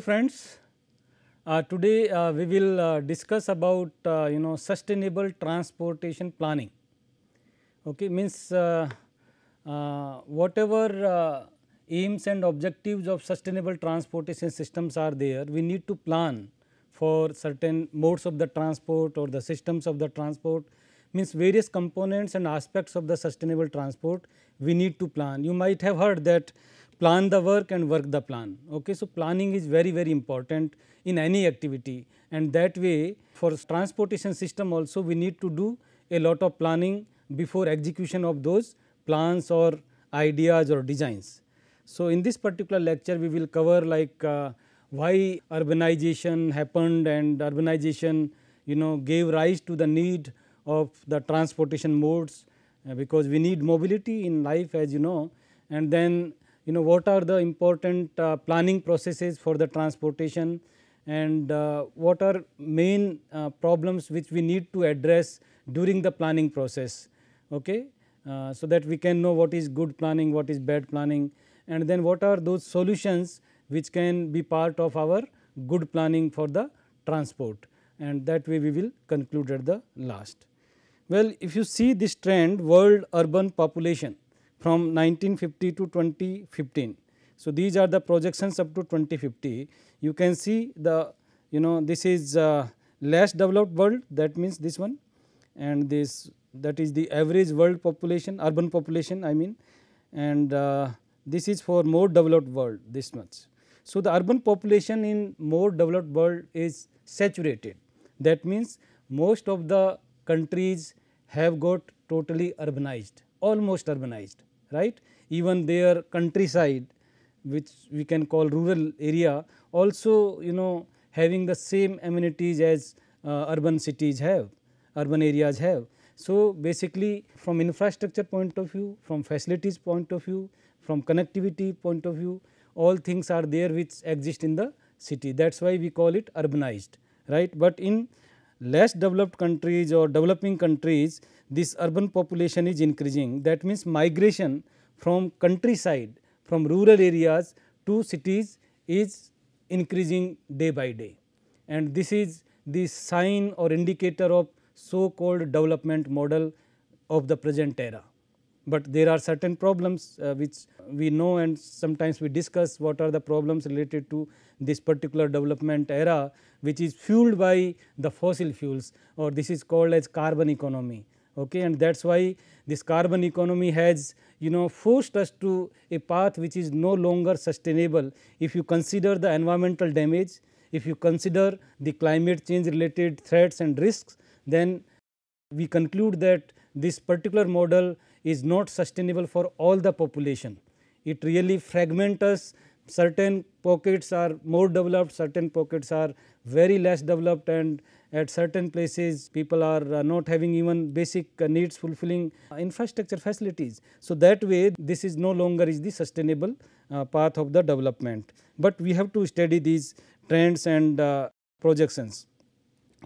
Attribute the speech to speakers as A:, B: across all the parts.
A: friends, uh, today uh, we will uh, discuss about uh, you know sustainable transportation planning. Okay, means uh, uh, whatever aims and objectives of sustainable transportation systems are there, we need to plan for certain modes of the transport or the systems of the transport means various components and aspects of the sustainable transport we need to plan. You might have heard that plan the work and work the plan. Okay? So, planning is very very important in any activity and that way for transportation system also we need to do a lot of planning before execution of those plans or ideas or designs. So, in this particular lecture we will cover like uh, why urbanization happened and urbanization you know gave rise to the need of the transportation modes uh, because we need mobility in life as you know and then you know what are the important uh, planning processes for the transportation and uh, what are main uh, problems which we need to address during the planning process okay uh, so that we can know what is good planning what is bad planning and then what are those solutions which can be part of our good planning for the transport and that way we will conclude at the last well if you see this trend world urban population from 1950 to 2015. So, these are the projections up to 2050. You can see the you know this is uh, less developed world that means this one and this that is the average world population urban population I mean and uh, this is for more developed world this much. So, the urban population in more developed world is saturated that means most of the countries have got totally urbanized almost urbanized right. Even their countryside which we can call rural area also you know having the same amenities as uh, urban cities have, urban areas have. So, basically from infrastructure point of view, from facilities point of view, from connectivity point of view, all things are there which exist in the city. That is why we call it urbanized, right. But in less developed countries or developing countries this urban population is increasing that means migration from countryside from rural areas to cities is increasing day by day and this is the sign or indicator of so called development model of the present era but there are certain problems uh, which we know and sometimes we discuss what are the problems related to this particular development era which is fueled by the fossil fuels or this is called as carbon economy okay and that's why this carbon economy has you know forced us to a path which is no longer sustainable if you consider the environmental damage if you consider the climate change related threats and risks then we conclude that this particular model is not sustainable for all the population. It really fragments us certain pockets are more developed, certain pockets are very less developed and at certain places people are uh, not having even basic uh, needs fulfilling uh, infrastructure facilities. So, that way this is no longer is the sustainable uh, path of the development, but we have to study these trends and uh, projections.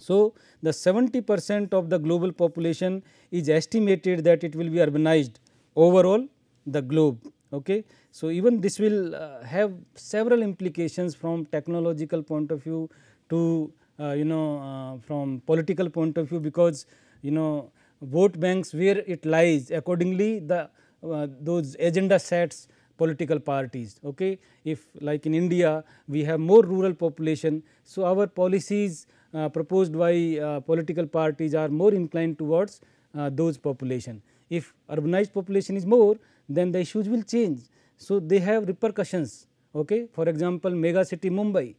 A: So, the 70 percent of the global population is estimated that it will be urbanized overall the globe. Okay. So, even this will uh, have several implications from technological point of view to uh, you know uh, from political point of view because you know vote banks where it lies accordingly the uh, those agenda sets political parties. Okay. If like in India we have more rural population, so our policies uh, proposed by uh, political parties are more inclined towards uh, those population. If urbanized population is more then the issues will change. So, they have repercussions okay. for example, mega city Mumbai.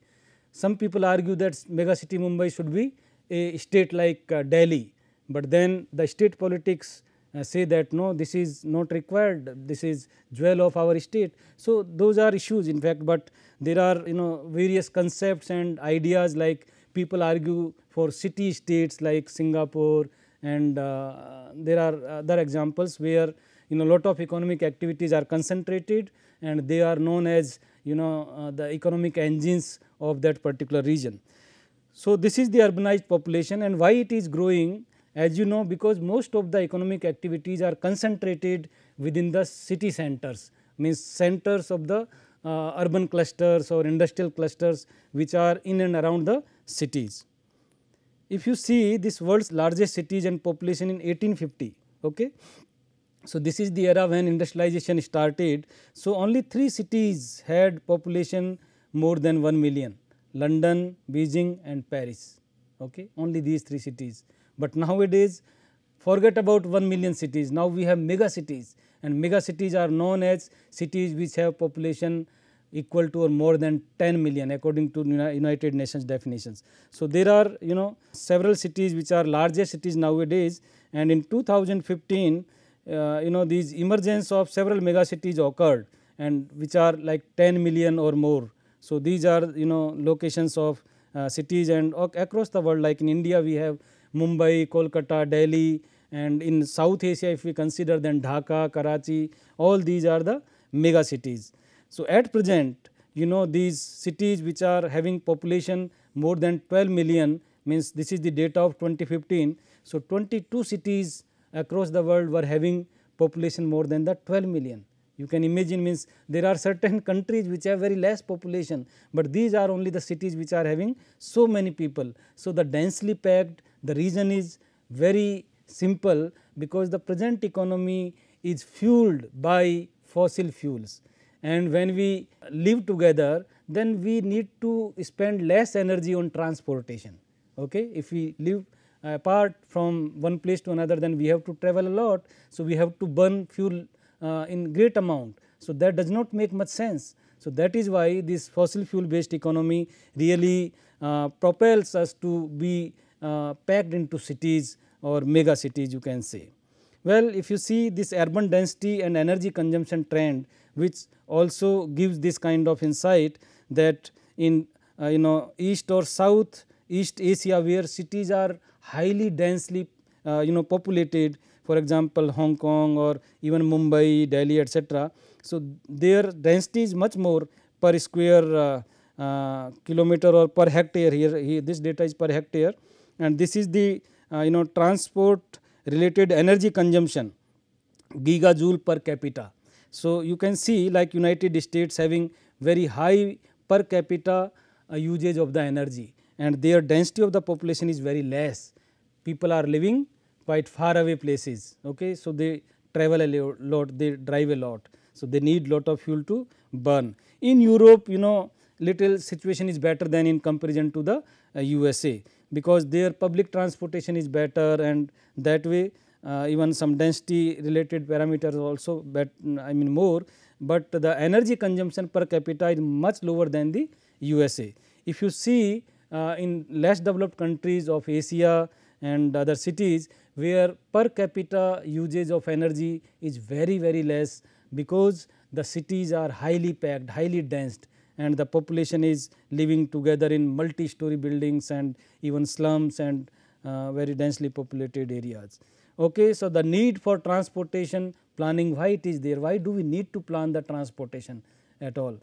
A: Some people argue that mega city Mumbai should be a state like Delhi, but then the state politics say that no this is not required this is jewel of our state. So, those are issues in fact, but there are you know various concepts and ideas like people argue for city states like Singapore and uh, there are other examples where you know lot of economic activities are concentrated and they are known as you know uh, the economic engines of that particular region. So, this is the urbanized population and why it is growing as you know because most of the economic activities are concentrated within the city centers means centers of the uh, urban clusters or industrial clusters which are in and around the cities. If you see this world's largest cities and population in 1850, okay. So, this is the era when industrialization started. So, only three cities had population more than 1 million London, Beijing and Paris, okay. only these three cities. But nowadays forget about 1 million cities, now we have mega cities and mega cities are known as cities which have population equal to or more than 10 million according to United Nations definitions. So, there are you know several cities which are largest cities nowadays and in 2015 uh, you know these emergence of several mega cities occurred and which are like 10 million or more. So, these are you know locations of uh, cities and across the world like in India we have Mumbai, Kolkata, Delhi and in South Asia if we consider then Dhaka, Karachi all these are the mega cities. So, at present you know these cities which are having population more than 12 million means this is the data of 2015. So, 22 cities across the world were having population more than the 12 million. You can imagine means there are certain countries which have very less population, but these are only the cities which are having so many people. So, the densely packed the reason is very simple because the present economy is fueled by fossil fuels and when we live together then we need to spend less energy on transportation. Okay? If we live apart from one place to another then we have to travel a lot. So, we have to burn fuel uh, in great amount. So, that does not make much sense. So, that is why this fossil fuel based economy really uh, propels us to be uh, packed into cities or mega cities you can say. Well, if you see this urban density and energy consumption trend which also gives this kind of insight that in uh, you know east or south east asia where cities are highly densely uh, you know populated for example hong kong or even mumbai delhi etc so their density is much more per square uh, uh kilometer or per hectare here, here, this data is per hectare and this is the uh, you know transport related energy consumption gigajoule per capita so, you can see like United States having very high per capita uh, usage of the energy and their density of the population is very less. People are living quite far away places. Okay? So, they travel a lot, they drive a lot. So, they need lot of fuel to burn. In Europe, you know little situation is better than in comparison to the uh, USA because their public transportation is better and that way uh, even some density related parameters also but I mean more, but the energy consumption per capita is much lower than the USA. If you see uh, in less developed countries of Asia and other cities where per capita usage of energy is very very less because the cities are highly packed, highly dense and the population is living together in multi-story buildings and even slums and uh, very densely populated areas. Okay, so, the need for transportation planning why it is there, why do we need to plan the transportation at all.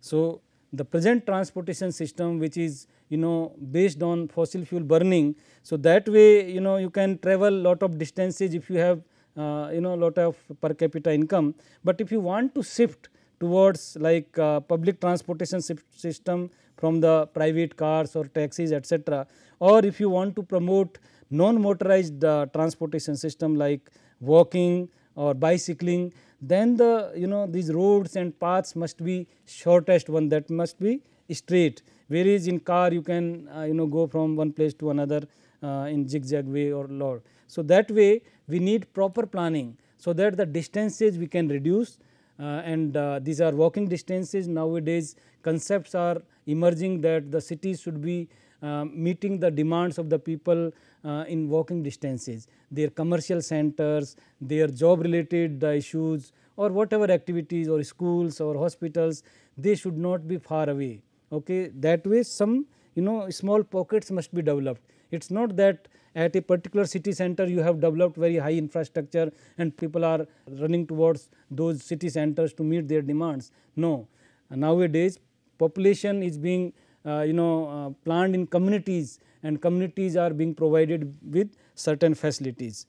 A: So, the present transportation system which is you know based on fossil fuel burning. So, that way you know you can travel lot of distances if you have uh, you know lot of per capita income, but if you want to shift towards like uh, public transportation system from the private cars or taxis etc. or if you want to promote non-motorized uh, transportation system like walking or bicycling, then the you know these roads and paths must be shortest one that must be straight. Whereas in car you can uh, you know go from one place to another uh, in zigzag way or lot. So that way we need proper planning so that the distances we can reduce uh, and uh, these are walking distances nowadays concepts are emerging that the cities should be um, meeting the demands of the people uh, in walking distances, their commercial centers, their job related uh, issues or whatever activities or schools or hospitals, they should not be far away. Okay? That way some you know small pockets must be developed. It is not that at a particular city center you have developed very high infrastructure and people are running towards those city centers to meet their demands. No, nowadays population is being uh, you know uh, planned in communities and communities are being provided with certain facilities.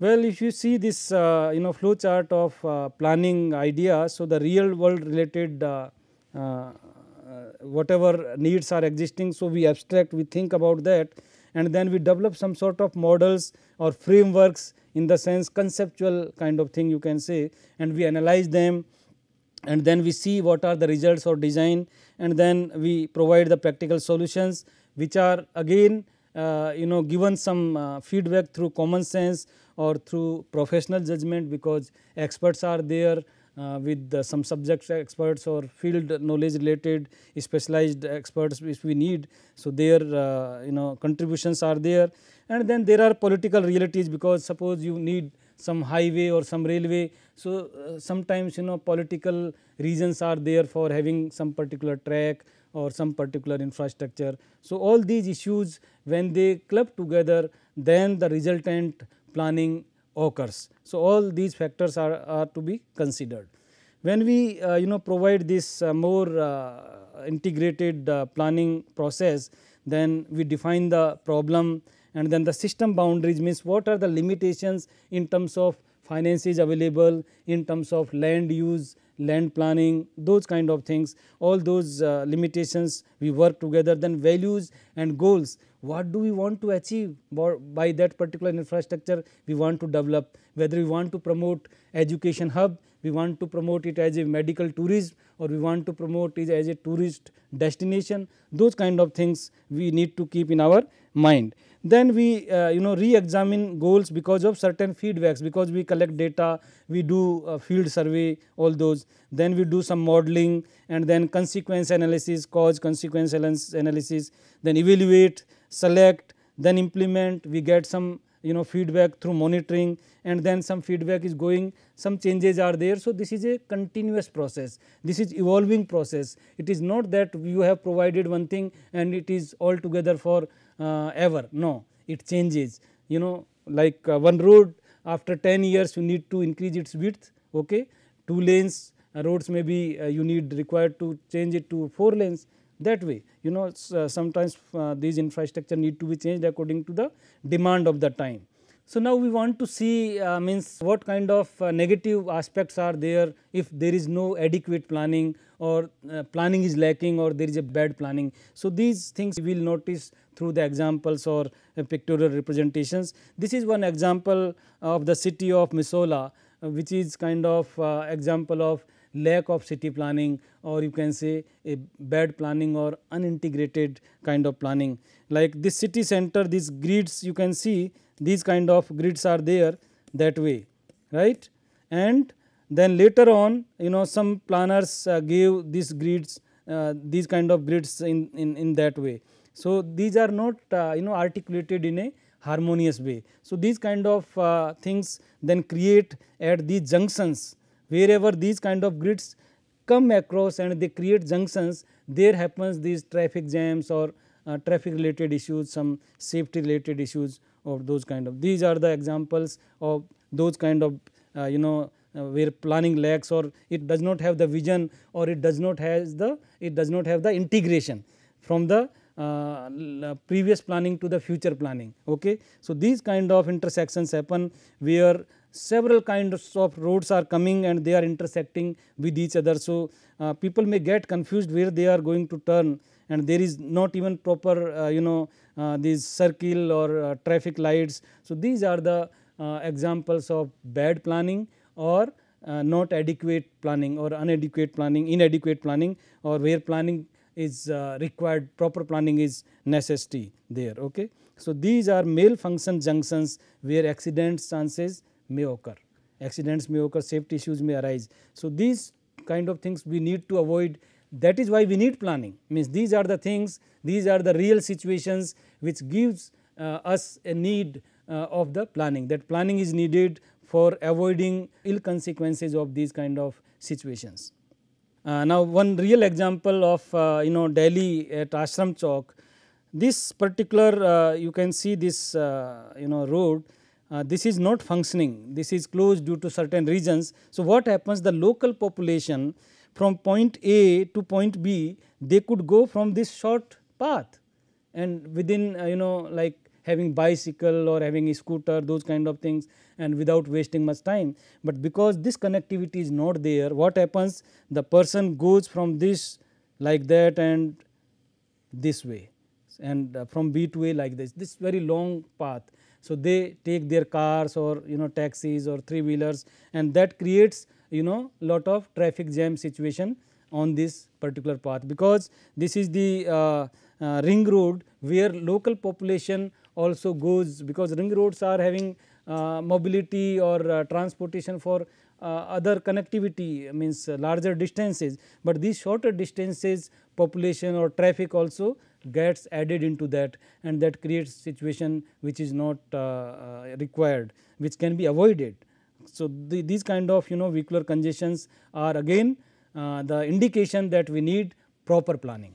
A: Well, if you see this uh, you know flow chart of uh, planning idea, so the real world related uh, uh, whatever needs are existing, so we abstract, we think about that and then we develop some sort of models or frameworks in the sense conceptual kind of thing you can say and we analyze them and then we see what are the results or design and then we provide the practical solutions which are again uh, you know given some uh, feedback through common sense or through professional judgment because experts are there uh, with some subject experts or field knowledge related specialized experts which we need. So, their uh, you know contributions are there and then there are political realities because suppose you need some highway or some railway. So, uh, sometimes you know political reasons are there for having some particular track or some particular infrastructure. So, all these issues when they club together then the resultant planning occurs. So, all these factors are, are to be considered. When we uh, you know provide this uh, more uh, integrated uh, planning process then we define the problem and then the system boundaries means what are the limitations in terms of finances available, in terms of land use, land planning, those kind of things, all those uh, limitations we work together, then values and goals, what do we want to achieve by that particular infrastructure we want to develop, whether we want to promote education hub, we want to promote it as a medical tourism or we want to promote it as a tourist destination, those kind of things we need to keep in our mind then we uh, you know re-examine goals because of certain feedbacks because we collect data, we do a field survey all those, then we do some modeling and then consequence analysis, cause consequence analysis, then evaluate, select, then implement, we get some you know feedback through monitoring and then some feedback is going some changes are there. So, this is a continuous process this is evolving process it is not that you have provided one thing and it is altogether for uh, ever no it changes you know like uh, one road after 10 years you need to increase its width okay two lanes uh, roads may be you need required to change it to four lanes that way you know sometimes these infrastructure need to be changed according to the demand of the time so, now we want to see uh, means what kind of uh, negative aspects are there if there is no adequate planning or uh, planning is lacking or there is a bad planning. So, these things we will notice through the examples or uh, pictorial representations. This is one example of the city of Missoula uh, which is kind of uh, example of lack of city planning or you can say a bad planning or unintegrated kind of planning. Like this city center these grids you can see these kind of grids are there that way right and then later on you know some planners uh, these grids uh, these kind of grids in, in, in that way. So, these are not uh, you know articulated in a harmonious way. So, these kind of uh, things then create at these junctions wherever these kind of grids come across and they create junctions there happens these traffic jams or uh, traffic related issues some safety related issues or those kind of these are the examples of those kind of uh, you know uh, where planning lacks or it does not have the vision or it does not has the it does not have the integration from the uh, uh, previous planning to the future planning. Okay. So, these kind of intersections happen where several kinds of roads are coming and they are intersecting with each other. So, uh, people may get confused where they are going to turn and there is not even proper uh, you know uh, these circle or traffic lights. So, these are the examples of bad planning or uh, not adequate planning or inadequate planning, inadequate planning or where planning is uh, required proper planning is necessity there. Okay. So, these are male function junctions where accidents chances may occur, accidents may occur, safety issues may arise. So, these kind of things we need to avoid that is why we need planning means these are the things, these are the real situations which gives uh, us a need uh, of the planning that planning is needed for avoiding ill consequences of these kind of situations. Uh, now, one real example of uh, you know Delhi at Ashram Chowk, this particular uh, you can see this uh, you know road, uh, this is not functioning, this is closed due to certain reasons. So, what happens the local population from point A to point B, they could go from this short path and within uh, you know like having bicycle or having a scooter those kind of things and without wasting much time. But because this connectivity is not there what happens the person goes from this like that and this way and uh, from B to A like this, this very long path. So, they take their cars or you know taxis or three wheelers and that creates you know lot of traffic jam situation on this particular path because this is the uh, uh, ring road where local population also goes because ring roads are having uh, mobility or uh, transportation for uh, other connectivity means larger distances, but these shorter distances population or traffic also gets added into that and that creates situation which is not required which can be avoided. So, the, these kind of you know vehicular congestions are again uh, the indication that we need proper planning.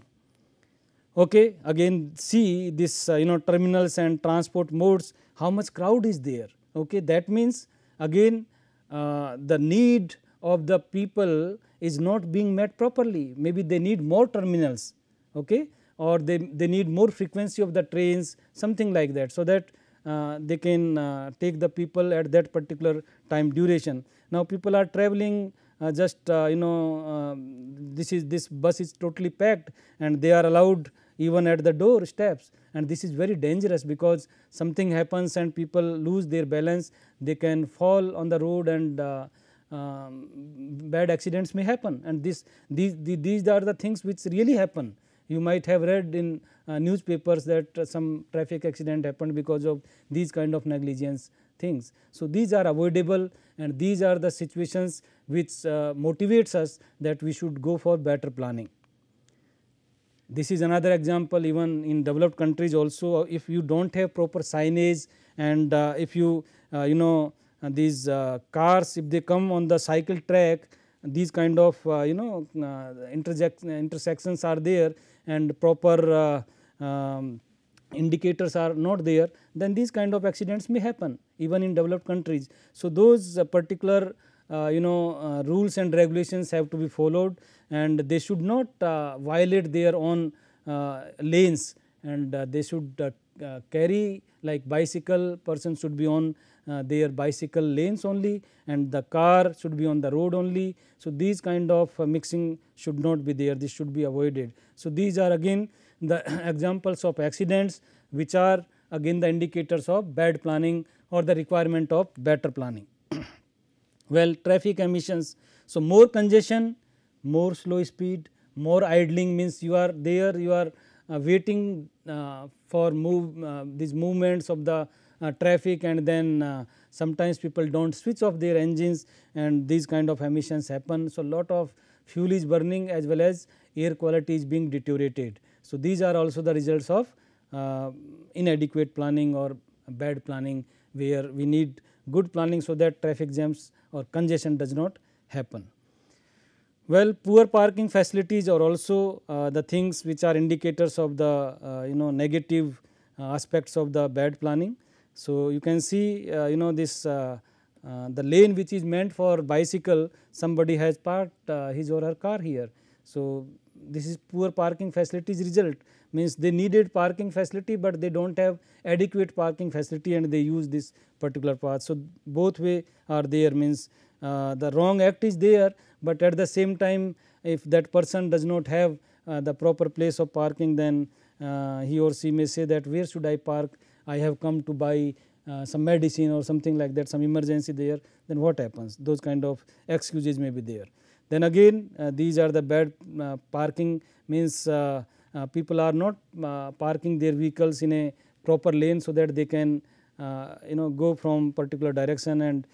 A: Okay, again see this uh, you know terminals and transport modes how much crowd is there Okay. That means again uh, the need of the people is not being met properly, maybe they need more terminals okay, or they, they need more frequency of the trains something like that. So, that uh, they can uh, take the people at that particular time duration. Now, people are traveling uh, just uh, you know um, this is this bus is totally packed and they are allowed even at the door steps and this is very dangerous because something happens and people lose their balance they can fall on the road and uh, um, bad accidents may happen and this these, these, these are the things which really happen you might have read in uh, newspapers that uh, some traffic accident happened because of these kind of negligence things. So, these are avoidable and these are the situations which uh, motivates us that we should go for better planning. This is another example even in developed countries also uh, if you do not have proper signage and uh, if you uh, you know uh, these uh, cars if they come on the cycle track these kind of uh, you know intersections are there and proper um, indicators are not there then these kind of accidents may happen even in developed countries. So, those particular you know rules and regulations have to be followed and they should not uh, violate their own uh, lanes and uh, they should carry like bicycle person should be on their bicycle lanes only and the car should be on the road only. So, these kind of mixing should not be there this should be avoided. So, these are again the examples of accidents which are again the indicators of bad planning or the requirement of better planning. well traffic emissions. So, more congestion more slow speed, more idling means you are there you are uh, waiting uh, for move uh, these movements of the uh, traffic and then uh, sometimes people do not switch off their engines and these kind of emissions happen. So, lot of fuel is burning as well as air quality is being deteriorated. So, these are also the results of uh, inadequate planning or bad planning where we need good planning so that traffic jams or congestion does not happen. Well, poor parking facilities are also uh, the things which are indicators of the uh, you know negative uh, aspects of the bad planning. So, you can see uh, you know this uh, uh, the lane which is meant for bicycle somebody has parked his or her car here. So, this is poor parking facilities result means they needed parking facility, but they do not have adequate parking facility and they use this particular path. So, both way are there means the wrong act is there but at the same time if that person does not have uh, the proper place of parking then uh, he or she may say that where should I park I have come to buy uh, some medicine or something like that some emergency there then what happens those kind of excuses may be there. Then again uh, these are the bad uh, parking means uh, people are not parking their vehicles in a proper lane so that they can you know go from particular direction and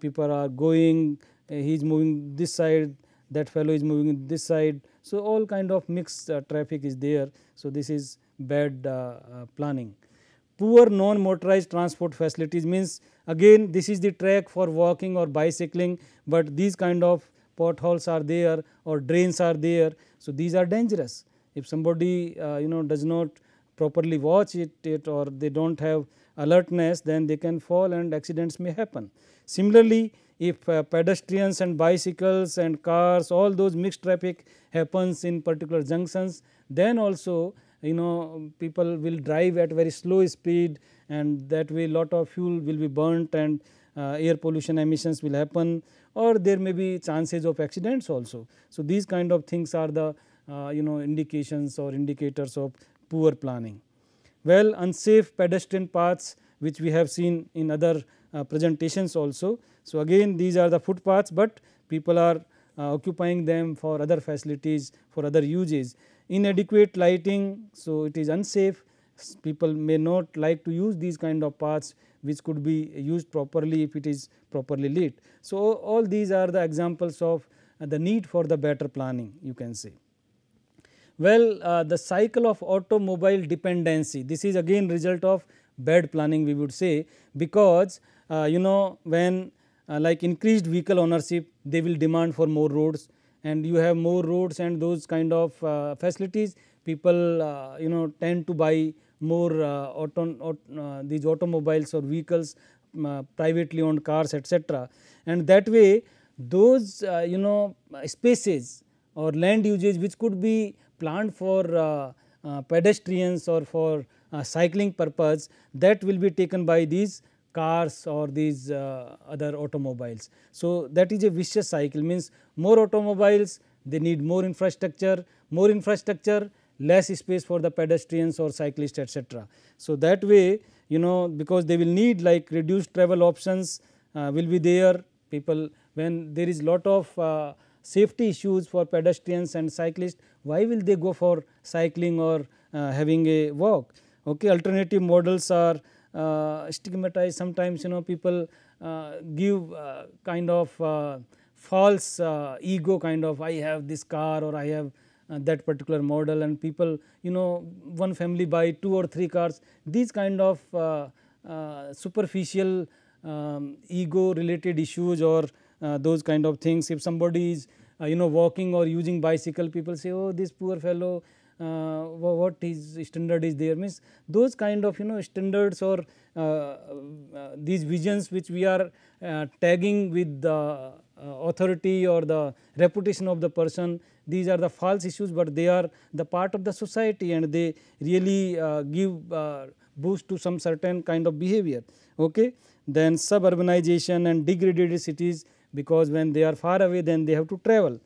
A: people are going uh, he is moving this side, that fellow is moving this side. So, all kind of mixed uh, traffic is there. So, this is bad uh, planning. Poor non motorized transport facilities means again this is the track for walking or bicycling, but these kind of potholes are there or drains are there. So, these are dangerous if somebody uh, you know does not properly watch it, it or they do not have alertness then they can fall and accidents may happen. Similarly, if uh, pedestrians and bicycles and cars all those mixed traffic happens in particular junctions then also you know people will drive at very slow speed and that way lot of fuel will be burnt and uh, air pollution emissions will happen or there may be chances of accidents also. So, these kind of things are the uh, you know indications or indicators of poor planning. Well unsafe pedestrian paths which we have seen in other uh, presentations also so, again these are the footpaths, but people are uh, occupying them for other facilities for other uses. Inadequate lighting, so it is unsafe people may not like to use these kind of paths which could be used properly if it is properly lit. So, all these are the examples of uh, the need for the better planning you can say. Well, uh, the cycle of automobile dependency this is again result of bad planning we would say because uh, you know when uh, like increased vehicle ownership they will demand for more roads and you have more roads and those kind of uh, facilities people uh, you know tend to buy more auto, these automobiles or vehicles privately owned cars etc. And that way those you know spaces or land usage which could be planned for pedestrians or for cycling purpose that will be taken by these cars or these uh, other automobiles. So, that is a vicious cycle means more automobiles they need more infrastructure, more infrastructure less space for the pedestrians or cyclists etc. So, that way you know because they will need like reduced travel options uh, will be there people when there is lot of uh, safety issues for pedestrians and cyclists why will they go for cycling or uh, having a walk. Okay, alternative models are uh, stigmatized sometimes you know people uh, give uh, kind of false ego kind of I have this car or I have uh, that particular model and people you know one family buy two or three cars these kind of uh, uh, superficial um, ego related issues or those kind of things if somebody is you know walking or using bicycle people say oh this poor fellow uh, what his standard is there means those kind of you know standards or uh, uh, these visions which we are tagging with the authority or the reputation of the person these are the false issues, but they are the part of the society and they really uh, give uh, boost to some certain kind of behavior. Okay? Then suburbanization and degraded cities because when they are far away then they have to travel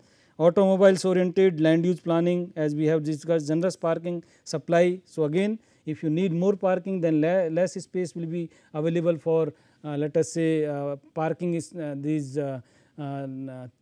A: automobiles oriented land use planning as we have discussed generous parking supply. So, again if you need more parking then less space will be available for uh, let us say uh, parking is uh, these uh, uh,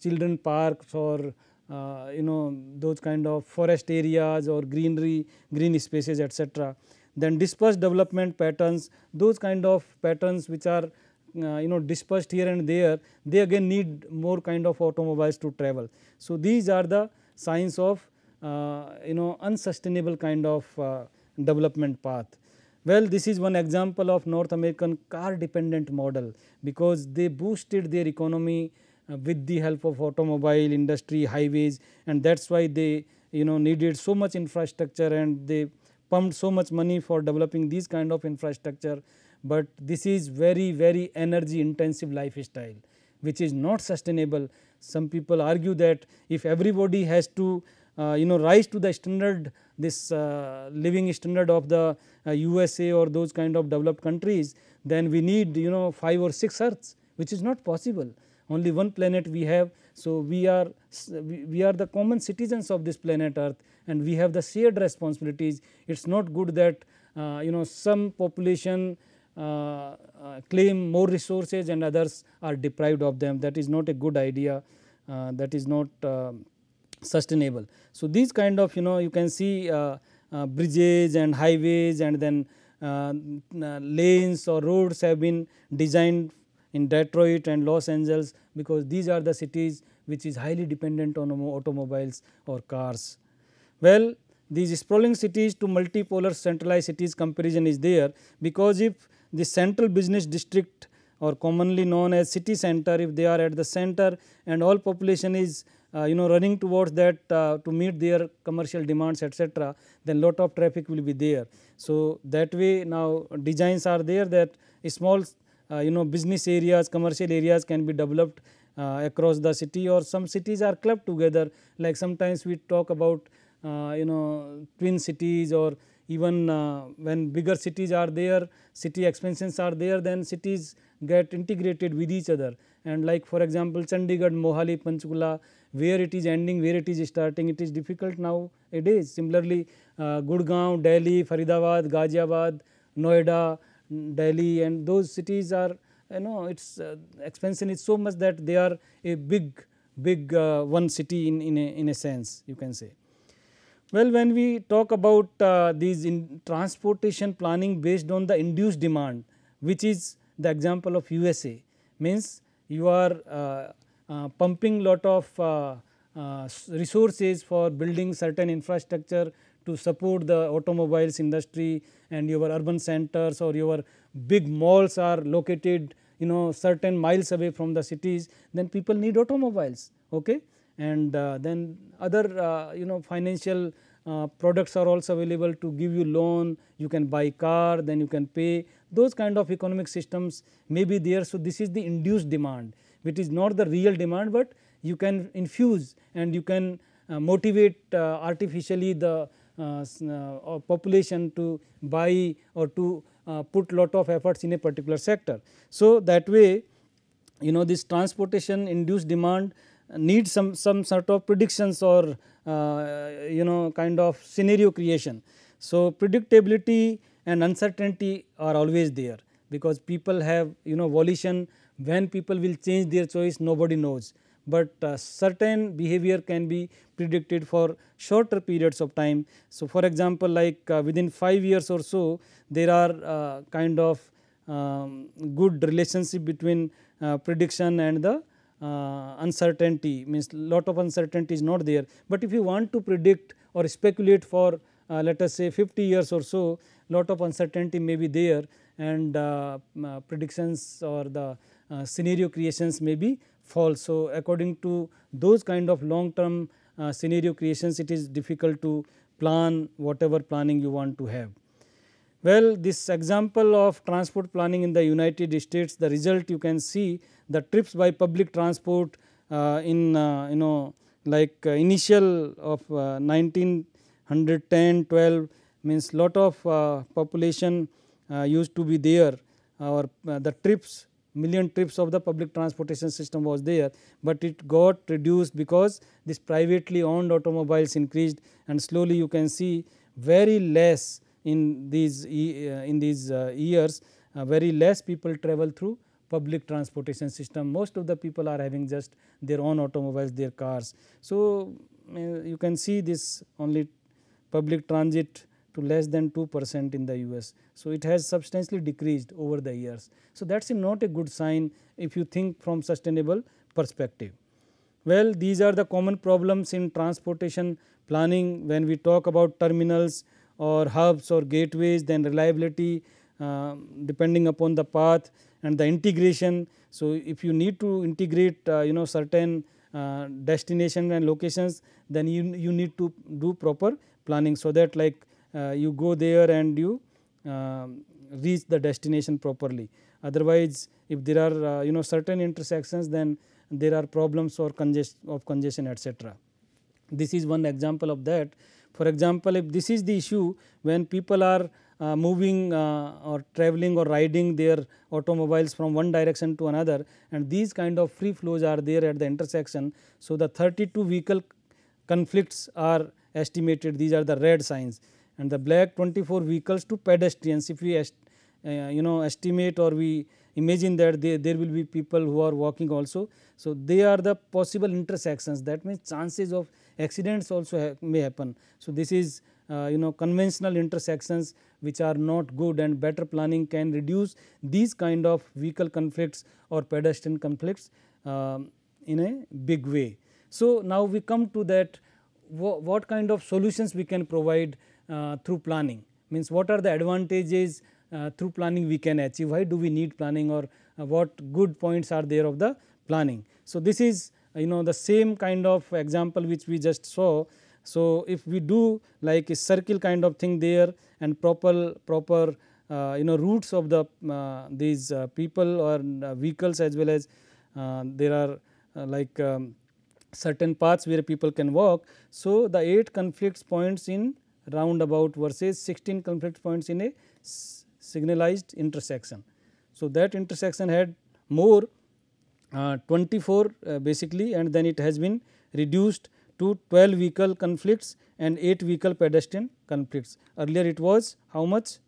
A: children parks or uh, you know those kind of forest areas or greenery green spaces etc. Then dispersed development patterns those kind of patterns which are uh, you know dispersed here and there they again need more kind of automobiles to travel. So, these are the signs of uh, you know unsustainable kind of uh, development path. Well, this is one example of North American car dependent model because they boosted their economy with the help of automobile industry highways and that is why they you know needed so much infrastructure and they pumped so much money for developing these kind of infrastructure but this is very very energy intensive lifestyle which is not sustainable. Some people argue that if everybody has to uh, you know rise to the standard this uh, living standard of the uh, USA or those kind of developed countries then we need you know 5 or 6 earths which is not possible only one planet we have. So, we are we are the common citizens of this planet earth and we have the shared responsibilities it is not good that uh, you know some population uh, uh, claim more resources and others are deprived of them that is not a good idea uh, that is not sustainable. So, these kind of you know you can see bridges and highways and then uh, lanes or roads have been designed in Detroit and Los Angeles because these are the cities which is highly dependent on automobiles or cars. Well, these sprawling cities to multipolar centralized cities comparison is there because if the central business district or commonly known as city center if they are at the center and all population is uh, you know running towards that uh, to meet their commercial demands etc., then lot of traffic will be there. So, that way now designs are there that small uh, you know business areas commercial areas can be developed uh, across the city or some cities are clubbed together like sometimes we talk about uh, you know twin cities or even uh, when bigger cities are there, city expansions are there, then cities get integrated with each other. And like for example, Chandigarh, Mohali, Panchkula, where it is ending, where it is starting, it is difficult now it is. Similarly, uh, Gurgaon, Delhi, Faridabad, Ghaziabad, Noida, Delhi and those cities are you know its uh, expansion is so much that they are a big big uh, one city in, in, a, in a sense you can say. Well, when we talk about uh, these in transportation planning based on the induced demand, which is the example of USA, means you are uh, uh, pumping lot of uh, uh, resources for building certain infrastructure to support the automobiles industry and your urban centers or your big malls are located you know certain miles away from the cities then people need automobiles okay and uh, then other uh, you know financial uh, products are also available to give you loan, you can buy car, then you can pay. Those kind of economic systems may be there. So, this is the induced demand which is not the real demand, but you can infuse and you can motivate artificially the uh, population to buy or to uh, put lot of efforts in a particular sector. So, that way you know this transportation induced demand need some, some sort of predictions or uh, you know kind of scenario creation. So, predictability and uncertainty are always there because people have you know volition when people will change their choice nobody knows, but uh, certain behavior can be predicted for shorter periods of time. So, for example, like uh, within 5 years or so there are uh, kind of um, good relationship between uh, prediction and the uh, uncertainty means lot of uncertainty is not there, but if you want to predict or speculate for uh, let us say 50 years or so lot of uncertainty may be there and uh, predictions or the scenario creations may be false. So, according to those kind of long term scenario creations it is difficult to plan whatever planning you want to have. Well, this example of transport planning in the United States, the result you can see the trips by public transport uh, in uh, you know like uh, initial of 1910, uh, 12 means lot of uh, population uh, used to be there or the trips million trips of the public transportation system was there, but it got reduced because this privately owned automobiles increased and slowly you can see very less in these uh, in these uh, years uh, very less people travel through public transportation system. Most of the people are having just their own automobiles, their cars. So, you can see this only public transit to less than 2 percent in the US. So, it has substantially decreased over the years. So, that is not a good sign if you think from sustainable perspective. Well, these are the common problems in transportation planning when we talk about terminals, or hubs or gateways then reliability uh, depending upon the path and the integration. So, if you need to integrate uh, you know certain uh, destination and locations then you, you need to do proper planning. So, that like uh, you go there and you um, reach the destination properly otherwise if there are uh, you know certain intersections then there are problems or congestion of congestion etc. This is one example of that for example, if this is the issue when people are uh, moving uh, or traveling or riding their automobiles from one direction to another and these kind of free flows are there at the intersection. So, the 32 vehicle conflicts are estimated these are the red signs and the black 24 vehicles to pedestrians if we est, uh, you know estimate or we imagine that they, there will be people who are walking also. So, they are the possible intersections that means chances of accidents also ha may happen. So, this is uh, you know conventional intersections which are not good and better planning can reduce these kind of vehicle conflicts or pedestrian conflicts uh, in a big way. So, now we come to that what kind of solutions we can provide uh, through planning means what are the advantages uh, through planning we can achieve why do we need planning or uh, what good points are there of the planning. So, this is you know the same kind of example which we just saw. So, if we do like a circle kind of thing there and proper proper uh, you know roots of the uh, these uh, people or uh, vehicles as well as uh, there are uh, like um, certain paths where people can walk. So, the 8 conflicts points in roundabout versus 16 conflict points in a signalized intersection. So, that intersection had more uh, 24 uh, basically and then it has been reduced to 12 vehicle conflicts and 8 vehicle pedestrian conflicts. Earlier it was how much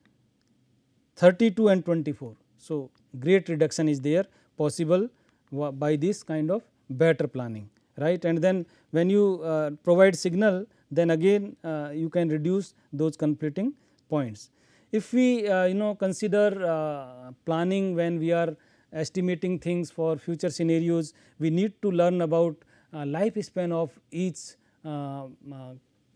A: 32 and 24. So, great reduction is there possible by this kind of better planning right and then when you uh, provide signal then again uh, you can reduce those conflicting points. If we uh, you know consider uh, planning when we are estimating things for future scenarios, we need to learn about uh, lifespan of each uh, uh,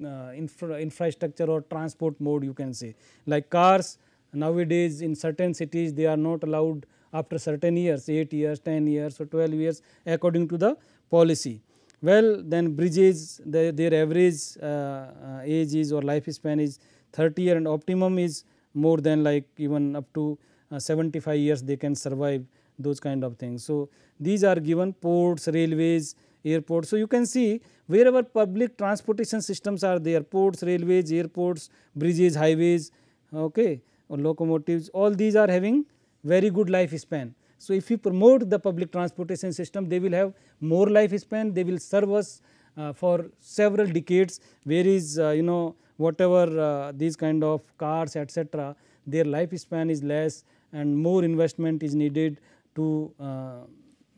A: uh, infra infrastructure or transport mode you can say. Like cars nowadays in certain cities they are not allowed after certain years 8 years, 10 years or 12 years according to the policy. Well then bridges the, their average uh, uh age is or lifespan is 30 year and optimum is more than like even up to uh, 75 years they can survive those kind of things. So, these are given ports, railways, airports. So, you can see wherever public transportation systems are there ports, railways, airports, bridges, highways okay, or locomotives all these are having very good life span. So, if we promote the public transportation system they will have more life span they will serve us uh, for several decades whereas uh, you know whatever uh, these kind of cars etc., their life span is less and more investment is needed to uh,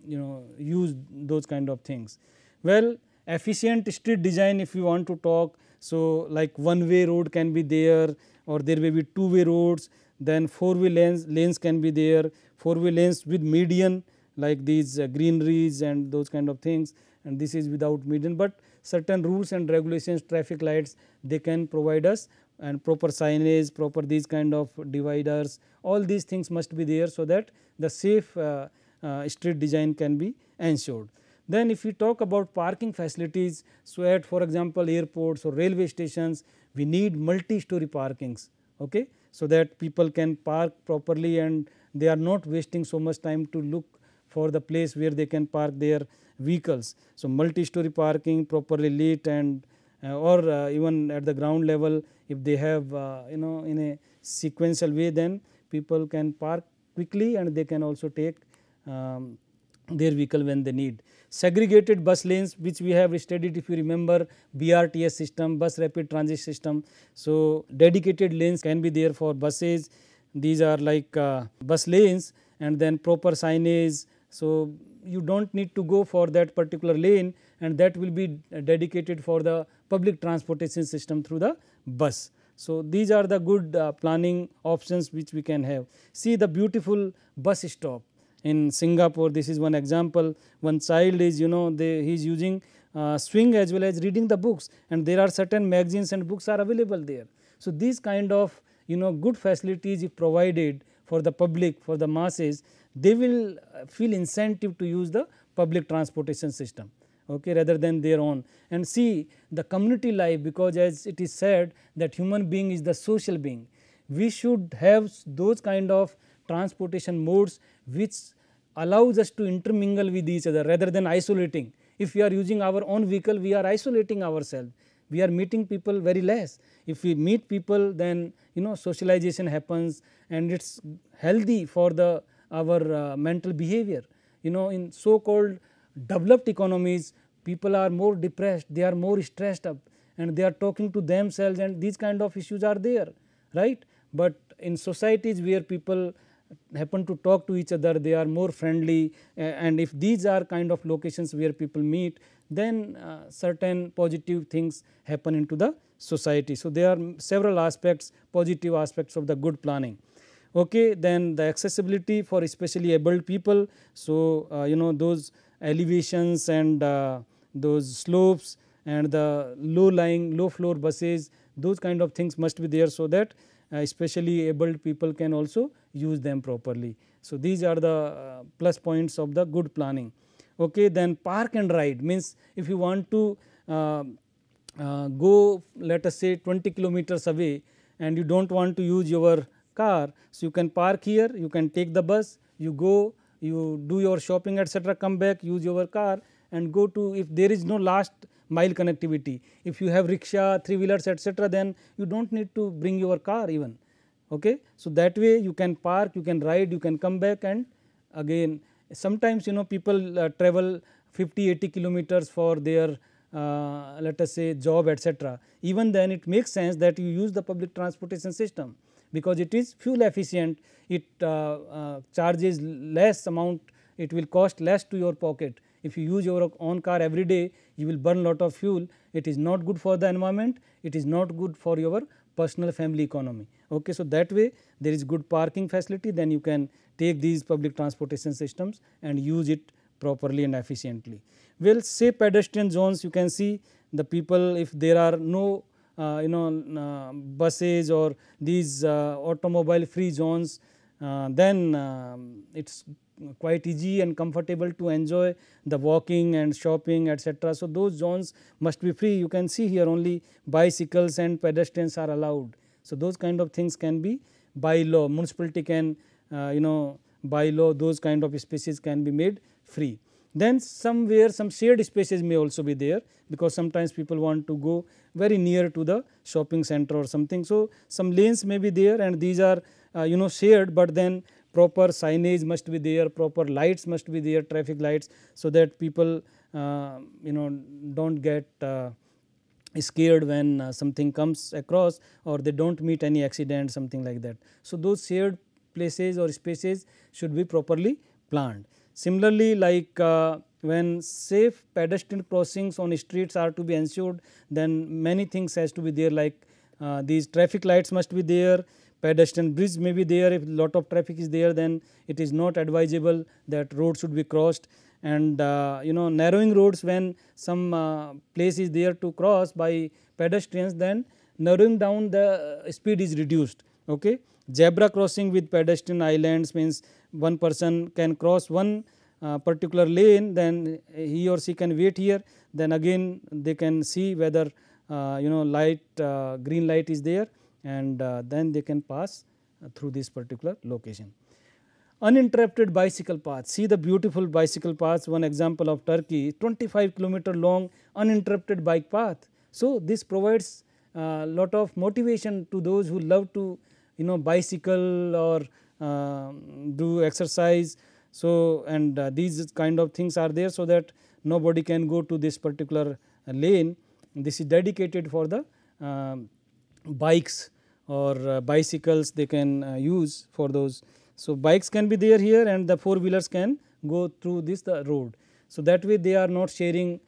A: you know use those kind of things. Well efficient street design if you want to talk. So, like one way road can be there or there may be two way roads then four way lanes, lanes can be there, four way lanes with median like these uh, greeneries and those kind of things and this is without median, but certain rules and regulations traffic lights they can provide us and proper signage, proper these kind of dividers, all these things must be there so that the safe uh, uh, street design can be ensured. Then if we talk about parking facilities, so at for example, airports or railway stations, we need multi-story parkings, okay, so that people can park properly and they are not wasting so much time to look for the place where they can park their vehicles. So, multi-story parking properly lit and uh, or uh, even at the ground level if they have uh, you know in a sequential way then people can park quickly and they can also take um, their vehicle when they need. Segregated bus lanes which we have studied if you remember BRTS system, bus rapid transit system. So, dedicated lanes can be there for buses, these are like uh, bus lanes and then proper signage. So, you do not need to go for that particular lane and that will be dedicated for the public transportation system through the bus. So, these are the good uh, planning options which we can have. See the beautiful bus stop in Singapore this is one example one child is you know they he is using uh, swing as well as reading the books and there are certain magazines and books are available there. So, these kind of you know good facilities if provided for the public for the masses they will uh, feel incentive to use the public transportation system okay, rather than their own. And see the community life because as it is said that human being is the social being. We should have those kind of transportation modes which allows us to intermingle with each other rather than isolating. If we are using our own vehicle, we are isolating ourselves. We are meeting people very less. If we meet people, then you know socialization happens and it's healthy for the our uh, mental behavior. You know, in so called developed economies people are more depressed, they are more stressed up and they are talking to themselves and these kind of issues are there, right. But in societies where people happen to talk to each other, they are more friendly and if these are kind of locations where people meet, then uh, certain positive things happen into the society. So, there are several aspects, positive aspects of the good planning. Okay, then the accessibility for especially abled people. So, uh, you know those elevations and uh, those slopes and the low lying low floor buses those kind of things must be there so that uh, especially abled people can also use them properly. So, these are the uh, plus points of the good planning. Okay, then park and ride means if you want to uh, uh, go let us say 20 kilometers away and you do not want to use your car. So, you can park here, you can take the bus, you go you do your shopping etc come back use your car and go to if there is no last mile connectivity if you have rickshaw three wheelers etc then you do not need to bring your car even okay so that way you can park you can ride you can come back and again sometimes you know people uh, travel 50 80 kilometers for their uh, let us say job etc even then it makes sense that you use the public transportation system because it is fuel efficient, it uh, uh, charges less amount, it will cost less to your pocket. If you use your own car every day, you will burn lot of fuel, it is not good for the environment, it is not good for your personal family economy. Okay, so, that way there is good parking facility then you can take these public transportation systems and use it properly and efficiently. Well, say pedestrian zones you can see the people if there are no uh, you know uh, buses or these uh, automobile free zones then um, it is quite easy and comfortable to enjoy the walking and shopping etc. So, those zones must be free you can see here only bicycles and pedestrians are allowed. So, those kind of things can be by law municipality can uh, you know by law those kind of spaces can be made free. Then somewhere some shared spaces may also be there because sometimes people want to go very near to the shopping center or something. So, some lanes may be there and these are uh, you know shared, but then proper signage must be there, proper lights must be there, traffic lights so that people uh, you know do not get uh, scared when uh, something comes across or they do not meet any accident something like that. So, those shared places or spaces should be properly planned. Similarly, like uh, when safe pedestrian crossings on streets are to be ensured, then many things has to be there like uh, these traffic lights must be there, pedestrian bridge may be there if lot of traffic is there then it is not advisable that road should be crossed and uh, you know narrowing roads when some uh, place is there to cross by pedestrians then narrowing down the uh, speed is reduced okay Zebra crossing with pedestrian islands means one person can cross one uh, particular lane then he or she can wait here then again they can see whether uh, you know light uh, green light is there and uh, then they can pass through this particular location. Uninterrupted bicycle path. see the beautiful bicycle paths one example of Turkey 25 kilometer long uninterrupted bike path. So, this provides a uh, lot of motivation to those who love to you know bicycle or uh, do exercise. So, and uh, these kind of things are there so that nobody can go to this particular lane. This is dedicated for the uh, bikes or uh, bicycles they can uh, use for those. So, bikes can be there here and the four wheelers can go through this the road. So, that way they are not sharing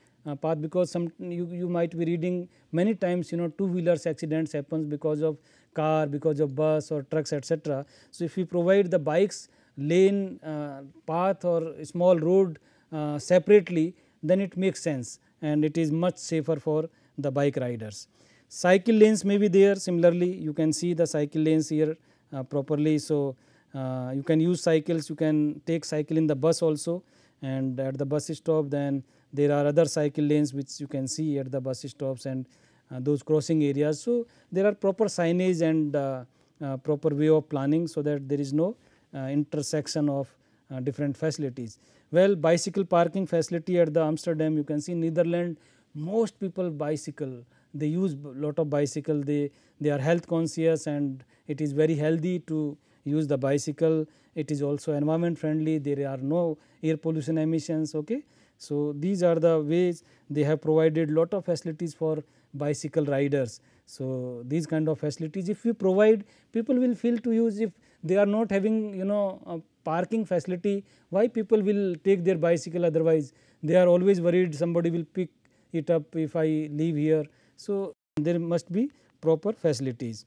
A: path because some you, you might be reading many times you know two wheelers accidents happens because of car because of bus or trucks etc. So, if we provide the bikes lane uh, path or small road uh, separately then it makes sense and it is much safer for the bike riders. Cycle lanes may be there similarly you can see the cycle lanes here uh, properly. So, uh, you can use cycles you can take cycle in the bus also and at the bus stop then there are other cycle lanes which you can see at the bus stops and uh, those crossing areas. So, there are proper signage and uh, uh, proper way of planning so that there is no intersection of different facilities. Well, bicycle parking facility at the Amsterdam you can see Netherlands most people bicycle they use lot of bicycle they they are health conscious and it is very healthy to use the bicycle it is also environment friendly there are no air pollution emissions okay so these are the ways they have provided lot of facilities for bicycle riders. So, these kind of facilities if you provide people will feel to use if they are not having you know parking facility why people will take their bicycle otherwise they are always worried somebody will pick it up if I leave here. So, there must be proper facilities.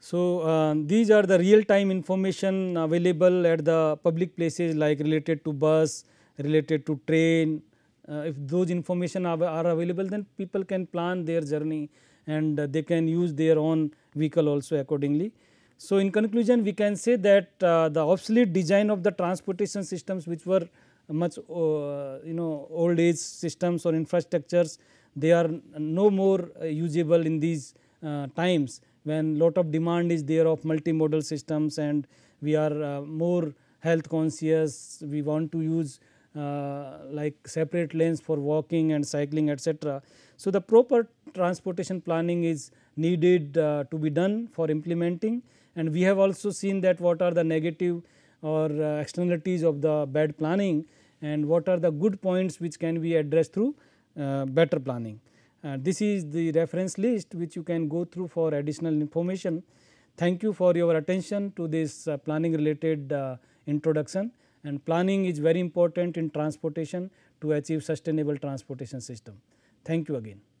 A: So, uh, these are the real time information available at the public places like related to bus, related to train, uh, if those information are, are, available then people can plan their journey and uh, they can use their own vehicle also accordingly. So, in conclusion we can say that uh, the obsolete design of the transportation systems which were much you know old age systems or infrastructures they are no more usable in these times when lot of demand is there of multimodal systems and we are more health conscious we want to use uh, like separate lanes for walking and cycling etc. So, the proper transportation planning is needed uh, to be done for implementing and we have also seen that what are the negative or uh, externalities of the bad planning and what are the good points which can be addressed through better planning. Uh, this is the reference list which you can go through for additional information. Thank you for your attention to this uh, planning related uh, introduction and planning is very important in transportation to achieve sustainable transportation system. Thank you again.